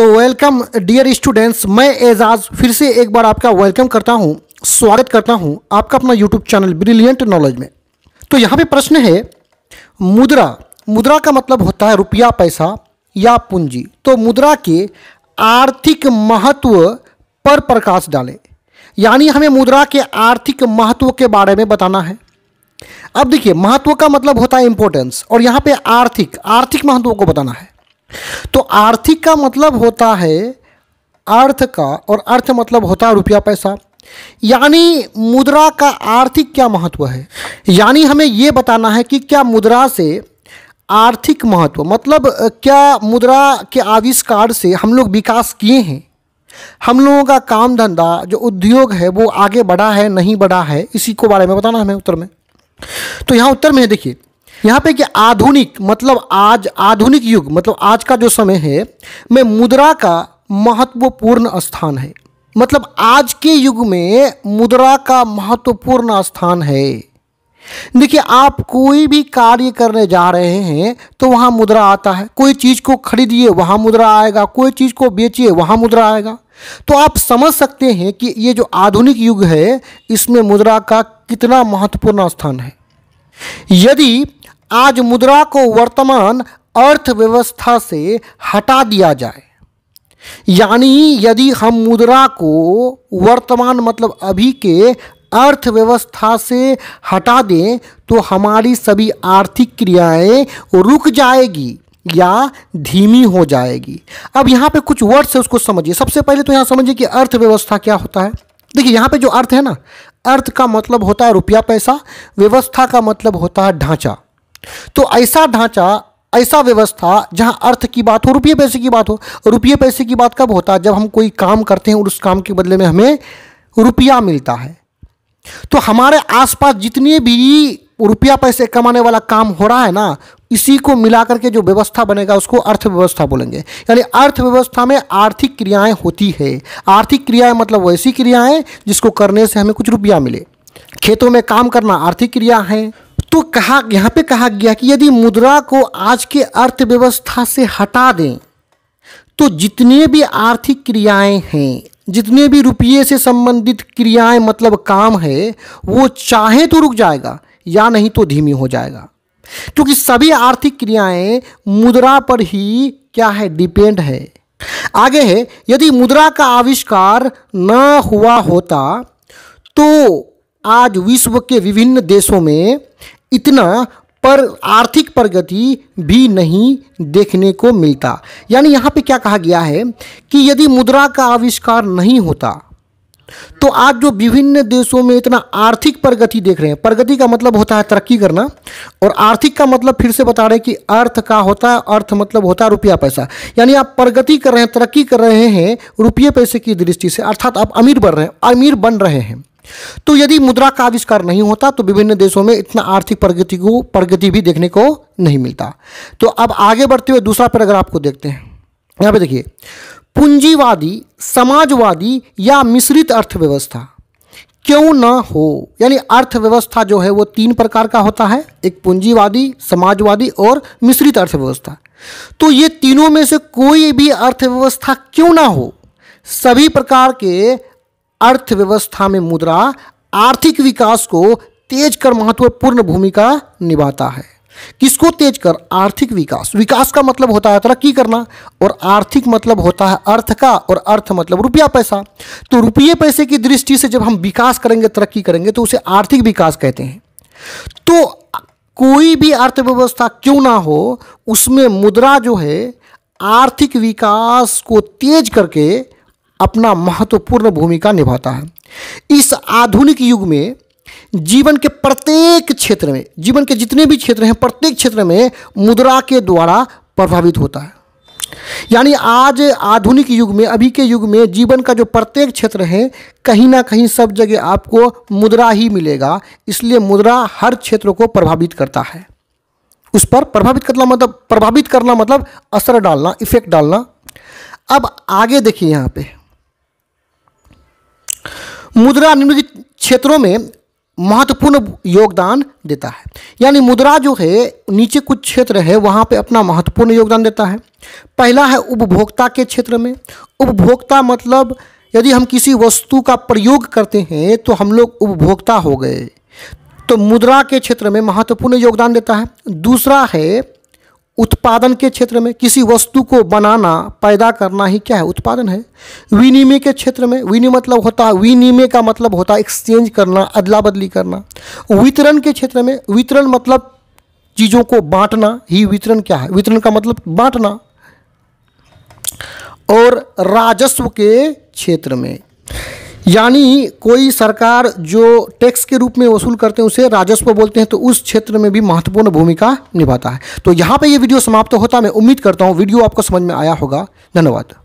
तो welcome dear students मैं एजाज फिर से एक बार आपका वेलकम करता हूं स्वागत करता हूं आपका अपना यूट्यूब चैनल ब्रिलियंट नॉलेज में तो यहां पे प्रश्न है मुद्रा मुद्रा का मतलब होता है रुपया पैसा या पूंजी तो मुद्रा के आर्थिक महत्व पर प्रकाश डालें यानी हमें मुद्रा के आर्थिक महत्व के बारे में बताना है अब देखिए महत्व का मतलब होता है इंपॉर्टेंस और यहाँ पर आर्थिक आर्थिक महत्व को बताना है तो आर्थिक का मतलब होता है अर्थ का और अर्थ मतलब होता है रुपया पैसा यानी मुद्रा का आर्थिक क्या महत्व है यानी हमें यह बताना है कि क्या मुद्रा से आर्थिक महत्व मतलब क्या मुद्रा के आविष्कार से हम लोग विकास किए हैं हम लोगों का काम धंधा जो उद्योग है वो आगे बढ़ा है नहीं बढ़ा है इसी को बारे में बताना हमें उत्तर में तो यहाँ उत्तर में है देखिए यहाँ पे कि आधुनिक मतलब आज आधुनिक युग मतलब आज का जो समय है में मुद्रा का महत्वपूर्ण स्थान है मतलब आज के युग में मुद्रा का महत्वपूर्ण स्थान है देखिए आप कोई भी कार्य करने जा रहे हैं तो वहाँ मुद्रा आता है कोई चीज़ को खरीदिए वहाँ मुद्रा आएगा कोई चीज़ को बेचिए वहाँ मुद्रा आएगा तो आप समझ सकते हैं कि ये जो आधुनिक युग है इसमें मुद्रा का कितना महत्वपूर्ण स्थान है यदि आज मुद्रा को वर्तमान अर्थव्यवस्था से हटा दिया जाए यानी यदि हम मुद्रा को वर्तमान मतलब अभी के अर्थव्यवस्था से हटा दें तो हमारी सभी आर्थिक क्रियाएं रुक जाएगी या धीमी हो जाएगी अब यहाँ पे कुछ वर्ड्स है उसको समझिए सबसे पहले तो यहाँ समझिए कि अर्थव्यवस्था क्या होता है देखिए यहाँ पे जो अर्थ है ना अर्थ का मतलब होता है रुपया पैसा व्यवस्था का मतलब होता है ढांचा तो ऐसा ढांचा ऐसा व्यवस्था जहां अर्थ की बात हो रुपये पैसे की बात हो रुपये पैसे की बात कब होता है जब हम कोई काम करते हैं और उस काम के बदले में हमें रुपया मिलता है तो हमारे आसपास जितने भी रुपया पैसे कमाने वाला काम हो रहा है ना इसी को मिला करके जो व्यवस्था बनेगा उसको अर्थव्यवस्था बोलेंगे यानी अर्थव्यवस्था में आर्थिक क्रियाएं होती है आर्थिक क्रियाएं मतलब वैसी क्रियाएं जिसको करने से हमें कुछ रुपया मिले खेतों में काम करना आर्थिक क्रिया है तो कहा यहाँ पे कहा गया कि यदि मुद्रा को आज के अर्थव्यवस्था से हटा दें तो जितने भी आर्थिक क्रियाएं हैं जितने भी रुपये से संबंधित क्रियाएं मतलब काम है वो चाहे तो रुक जाएगा या नहीं तो धीमी हो जाएगा क्योंकि सभी आर्थिक क्रियाएं मुद्रा पर ही क्या है डिपेंड है आगे है यदि मुद्रा का आविष्कार न हुआ होता तो आज विश्व के विभिन्न देशों में इतना पर आर्थिक प्रगति भी नहीं देखने को मिलता यानी यहाँ पे क्या कहा गया है कि यदि मुद्रा का आविष्कार नहीं होता तो आज जो विभिन्न देशों में इतना आर्थिक प्रगति देख रहे हैं प्रगति का मतलब होता है तरक्की करना और आर्थिक का मतलब फिर से बता रहे हैं कि अर्थ का होता है अर्थ मतलब होता है रुपया पैसा यानी आप प्रगति कर रहे हैं तरक्की कर रहे हैं रुपये पैसे की दृष्टि से अर्थात आप अमीर बन रहे हैं अमीर बन रहे हैं तो यदि मुद्रा का आविष्कार नहीं होता तो विभिन्न देशों में इतना आर्थिक प्रगति को प्रगति भी देखने को नहीं मिलता तो अब आगे बढ़ते हुए दूसरा पैराग्राफ को देखते हैं यहां पे देखिए पूंजीवादी समाजवादी या मिश्रित अर्थव्यवस्था क्यों ना हो यानी अर्थव्यवस्था जो है वो तीन प्रकार का होता है एक पूंजीवादी समाजवादी और मिश्रित अर्थव्यवस्था तो ये तीनों में से कोई भी अर्थव्यवस्था क्यों ना हो सभी प्रकार के अर्थव्यवस्था में मुद्रा आर्थिक विकास को तेज कर महत्वपूर्ण भूमिका निभाता है किसको तेज कर आर्थिक विकास विकास का मतलब होता है तरक्की करना और आर्थिक मतलब होता है अर्थ का और अर्थ मतलब रुपया पैसा तो रुपये पैसे की दृष्टि से जब हम विकास करेंगे तरक्की करेंगे तो उसे आर्थिक विकास कहते हैं तो कोई भी अर्थव्यवस्था क्यों ना हो उसमें मुद्रा जो है आर्थिक विकास को तेज करके अपना महत्वपूर्ण भूमिका निभाता है इस आधुनिक युग में जीवन के प्रत्येक क्षेत्र में जीवन के जितने भी क्षेत्र हैं प्रत्येक क्षेत्र में मुद्रा के द्वारा प्रभावित होता है यानी आज आधुनिक युग में अभी के युग में जीवन का जो प्रत्येक क्षेत्र है कहीं ना कहीं सब जगह आपको मुद्रा ही मिलेगा इसलिए मुद्रा हर क्षेत्र को प्रभावित करता है उस पर प्रभावित करना मतलब प्रभावित करना मतलब असर डालना इफेक्ट डालना अब आगे देखिए यहाँ पे मुद्रा निम्नलिखित क्षेत्रों में महत्वपूर्ण योगदान देता है यानी मुद्रा जो है नीचे कुछ क्षेत्र है वहाँ पे अपना महत्वपूर्ण योगदान देता है पहला है उपभोक्ता के क्षेत्र में उपभोक्ता मतलब यदि हम किसी वस्तु का प्रयोग करते हैं तो हम लोग उपभोक्ता हो गए तो मुद्रा के क्षेत्र में महत्वपूर्ण योगदान देता है दूसरा है उत्पादन के क्षेत्र में किसी वस्तु को बनाना पैदा करना ही क्या है उत्पादन है विनिमय के क्षेत्र में विनिमय मतलब होता है विनिमय का मतलब होता है एक्सचेंज करना अदला बदली करना वितरण के क्षेत्र में वितरण मतलब चीज़ों को बांटना ही वितरण क्या है वितरण का मतलब बांटना और राजस्व के क्षेत्र में यानी कोई सरकार जो टैक्स के रूप में वसूल करते हैं उसे राजस्व बोलते हैं तो उस क्षेत्र में भी महत्वपूर्ण भूमिका निभाता है तो यहाँ पे ये वीडियो समाप्त होता है मैं उम्मीद करता हूँ वीडियो आपको समझ में आया होगा धन्यवाद